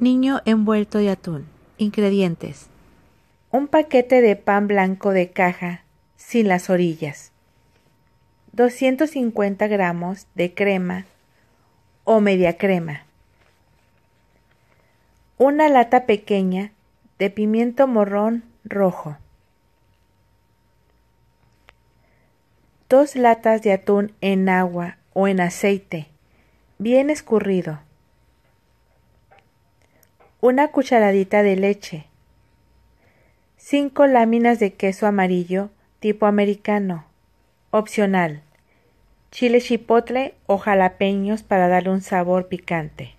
Niño envuelto de atún. Ingredientes. Un paquete de pan blanco de caja, sin las orillas. 250 gramos de crema o media crema. Una lata pequeña de pimiento morrón rojo. Dos latas de atún en agua o en aceite, bien escurrido una cucharadita de leche, cinco láminas de queso amarillo tipo americano, opcional, chile chipotle o jalapeños para darle un sabor picante,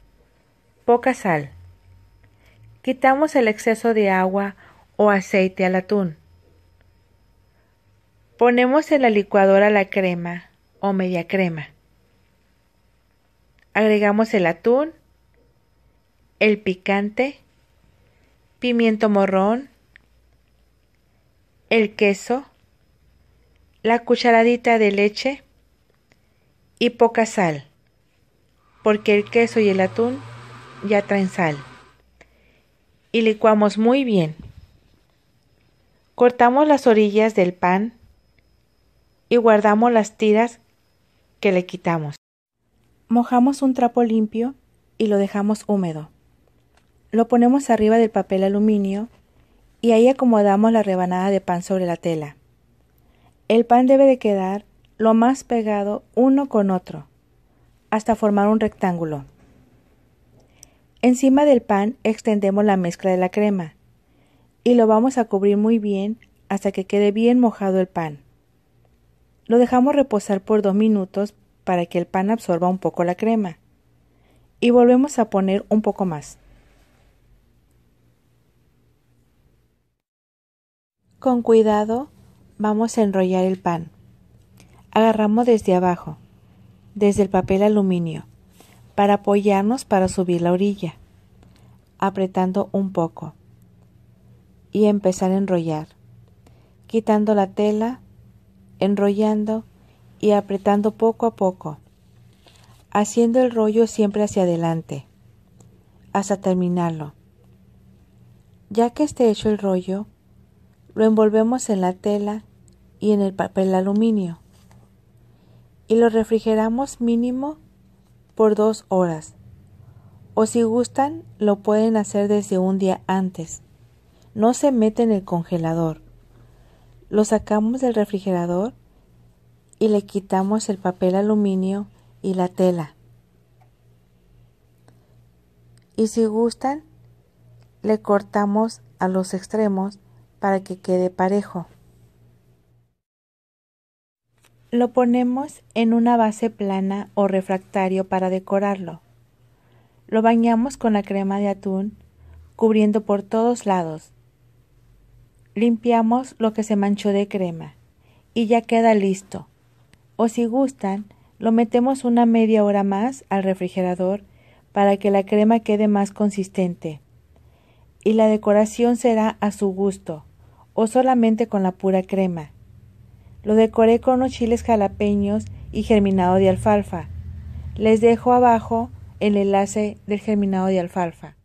poca sal. Quitamos el exceso de agua o aceite al atún. Ponemos en la licuadora la crema o media crema. Agregamos el atún el picante, pimiento morrón, el queso, la cucharadita de leche y poca sal, porque el queso y el atún ya traen sal. Y licuamos muy bien. Cortamos las orillas del pan y guardamos las tiras que le quitamos. Mojamos un trapo limpio y lo dejamos húmedo. Lo ponemos arriba del papel aluminio y ahí acomodamos la rebanada de pan sobre la tela. El pan debe de quedar lo más pegado uno con otro, hasta formar un rectángulo. Encima del pan extendemos la mezcla de la crema y lo vamos a cubrir muy bien hasta que quede bien mojado el pan. Lo dejamos reposar por dos minutos para que el pan absorba un poco la crema y volvemos a poner un poco más. Con cuidado vamos a enrollar el pan. Agarramos desde abajo, desde el papel aluminio, para apoyarnos para subir la orilla, apretando un poco y empezar a enrollar, quitando la tela, enrollando y apretando poco a poco, haciendo el rollo siempre hacia adelante, hasta terminarlo. Ya que esté hecho el rollo, lo envolvemos en la tela y en el papel aluminio y lo refrigeramos mínimo por dos horas. O si gustan, lo pueden hacer desde un día antes. No se mete en el congelador. Lo sacamos del refrigerador y le quitamos el papel aluminio y la tela. Y si gustan, le cortamos a los extremos para que quede parejo. Lo ponemos en una base plana o refractario para decorarlo. Lo bañamos con la crema de atún, cubriendo por todos lados. Limpiamos lo que se manchó de crema y ya queda listo. O si gustan, lo metemos una media hora más al refrigerador para que la crema quede más consistente. Y la decoración será a su gusto o solamente con la pura crema. Lo decoré con unos chiles jalapeños y germinado de alfalfa. Les dejo abajo el enlace del germinado de alfalfa.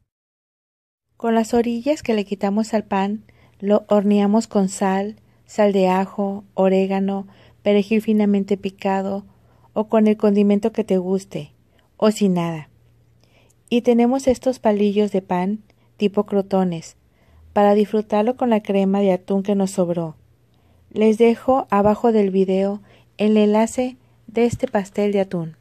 Con las orillas que le quitamos al pan, lo horneamos con sal, sal de ajo, orégano, perejil finamente picado o con el condimento que te guste, o sin nada. Y tenemos estos palillos de pan tipo crotones, para disfrutarlo con la crema de atún que nos sobró. Les dejo abajo del video el enlace de este pastel de atún.